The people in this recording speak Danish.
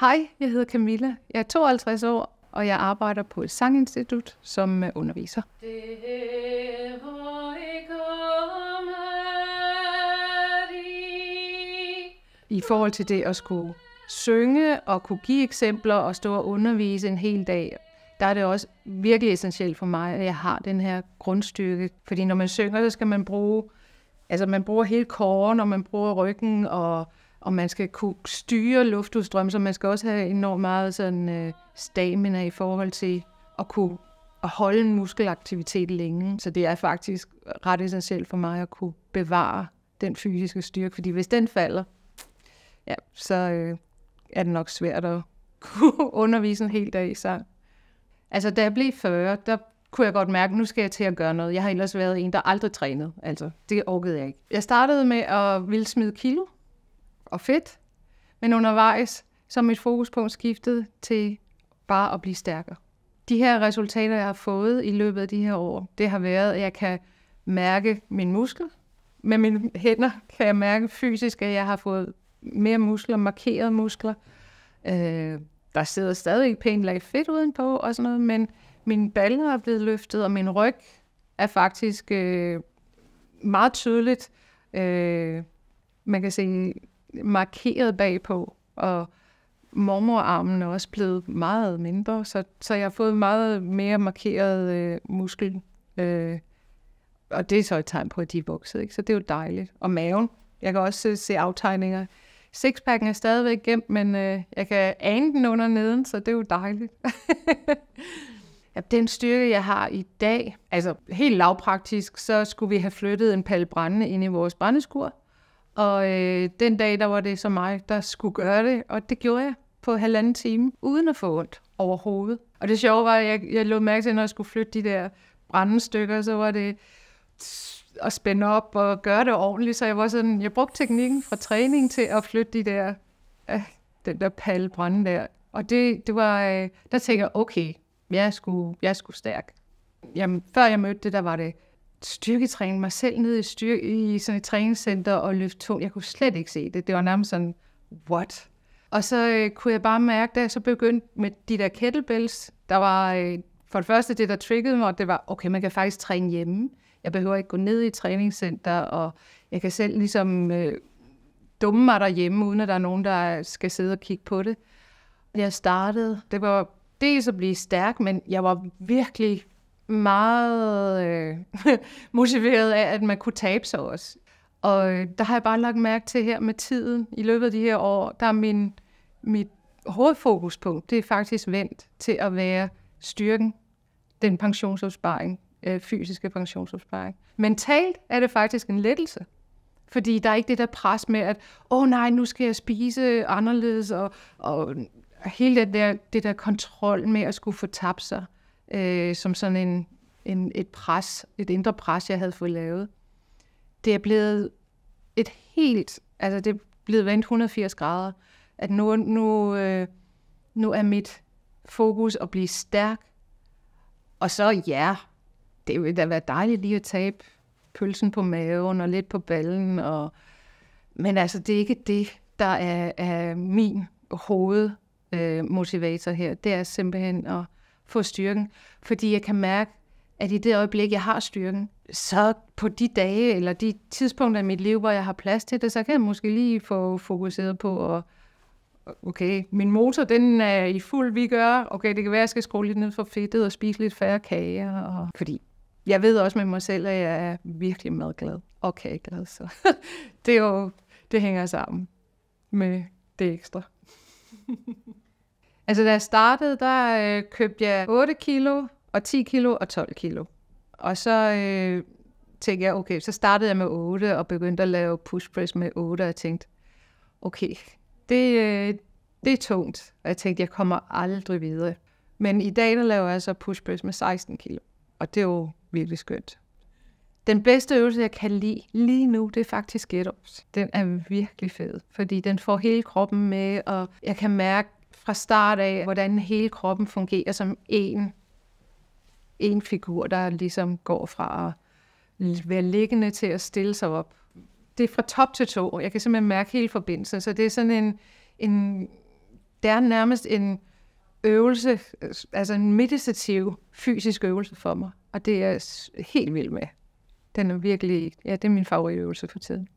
Hej, jeg hedder Camilla. Jeg er 52 år, og jeg arbejder på et sanginstitut som øh, underviser. I forhold til det at skulle synge og kunne give eksempler og stå og undervise en hel dag, der er det også virkelig essentielt for mig, at jeg har den her grundstyrke. Fordi når man synger, så skal man bruge, altså man bruger hele kåren, og man bruger ryggen, og og man skal kunne styre luftudstrøm, så man skal også have enormt meget sådan, øh, stamina i forhold til at kunne at holde en muskelaktivitet længe. Så det er faktisk ret essentielt for mig at kunne bevare den fysiske styrke, fordi hvis den falder, ja, så øh, er det nok svært at kunne undervise en hel dag i sang. Altså, da jeg blev 40, der kunne jeg godt mærke, at nu skal jeg til at gøre noget. Jeg har ellers været en, der aldrig trænede. Altså, det orkede jeg ikke. Jeg startede med at ville smide kilo, og fedt, men undervejs, som mit fokuspunkt skiftede til bare at blive stærkere. De her resultater, jeg har fået i løbet af de her år, det har været, at jeg kan mærke min muskel. Med mine hænder kan jeg mærke fysisk, at jeg har fået mere muskler, markerede muskler. Øh, der sidder stadig pænt lag fedt udenpå og sådan noget, men mine baller er blevet løftet, og min ryg er faktisk øh, meget tydeligt. Øh, man kan se markeret bagpå, og mormorarmen er også blevet meget mindre, så, så jeg har fået meget mere markeret øh, muskel. Øh, og det er så et tegn på, at de er vokset, ikke? så det er jo dejligt. Og maven. Jeg kan også øh, se aftegninger. Sixpacken er stadigvæk gemt, men øh, jeg kan ane den under neden, så det er jo dejligt. ja, den styrke, jeg har i dag, altså helt lavpraktisk, så skulle vi have flyttet en palle brænde ind i vores brændeskur. Og øh, den dag, der var det så mig, der skulle gøre det, og det gjorde jeg på halvanden time, uden at få ondt overhovedet. Og det sjove var, at jeg, jeg lå mærke til, når jeg skulle flytte de der brændestykker, så var det at spænde op og gøre det ordentligt. Så jeg var sådan, jeg brugte teknikken fra træning til at flytte de der, øh, den der palle brænde der. Og det, det var, øh, der tænkte jeg, okay, jeg skulle, jeg skulle stærk. Jamen, før jeg mødte det, der var det styrketræne mig selv ned i, styr- i sådan et træningscenter og løfte tung. Jeg kunne slet ikke se det. Det var nærmest sådan, what? Og så øh, kunne jeg bare mærke, da jeg så begyndte med de der kettlebells, der var øh, for det første det, der triggede mig, det var, okay, man kan faktisk træne hjemme. Jeg behøver ikke gå ned i et træningscenter, og jeg kan selv ligesom øh, dumme mig derhjemme, uden at der er nogen, der skal sidde og kigge på det. Jeg startede, det var dels at blive stærk, men jeg var virkelig meget øh, motiveret af, at man kunne tabe sig også. Og øh, der har jeg bare lagt mærke til her med tiden i løbet af de her år, der er min, mit hovedfokuspunkt, det er faktisk vendt til at være styrken, den pensionsopsparing, øh, fysiske pensionsopsparing. Mentalt er det faktisk en lettelse, fordi der er ikke det der pres med, at åh oh, nej, nu skal jeg spise anderledes, og, og hele det der, det der kontrol med at skulle få tabt sig øh, som sådan en, en, et pres, et indre pres, jeg havde fået lavet. Det er blevet et helt, altså det er blevet vendt 180 grader, at nu, nu, øh, nu er mit fokus at blive stærk, og så ja, det ville da være dejligt lige at tabe pølsen på maven og lidt på ballen. Og... Men altså, det er ikke det, der er, er min hovedmotivator øh, her. Det er simpelthen at få styrken. Fordi jeg kan mærke, at i det øjeblik, jeg har styrken, så på de dage eller de tidspunkter i mit liv, hvor jeg har plads til det, så kan jeg måske lige få fokuseret på at okay, min motor den er i fuld vi gør. Okay, det kan være, at jeg skal skrue lidt ned for fedtet og spise lidt færre kager. Og... Fordi jeg ved også med mig selv, at jeg er virkelig madglad og kageglad. Så det, er jo, det hænger sammen med det ekstra. Altså da jeg startede, der øh, købte jeg 8 kilo, og 10 kilo og 12 kilo. Og så øh, tænkte jeg, okay, så startede jeg med 8 og begyndte at lave push press med 8, og jeg tænkte, okay, det, øh, det er tungt. Og jeg tænkte, jeg kommer aldrig videre. Men i dag, der laver jeg så push press med 16 kilo, og det er jo virkelig skønt. Den bedste øvelse, jeg kan lide lige nu, det er faktisk get-ups. Den er virkelig fed, fordi den får hele kroppen med, og jeg kan mærke, fra start af, hvordan hele kroppen fungerer som en, en figur, der ligesom går fra at være liggende til at stille sig op. Det er fra top til to, jeg kan simpelthen mærke hele forbindelsen, så det er sådan en, en det er nærmest en øvelse, altså en meditativ fysisk øvelse for mig, og det er jeg helt vild med. Den er virkelig, ja, det er min favoritøvelse for tiden.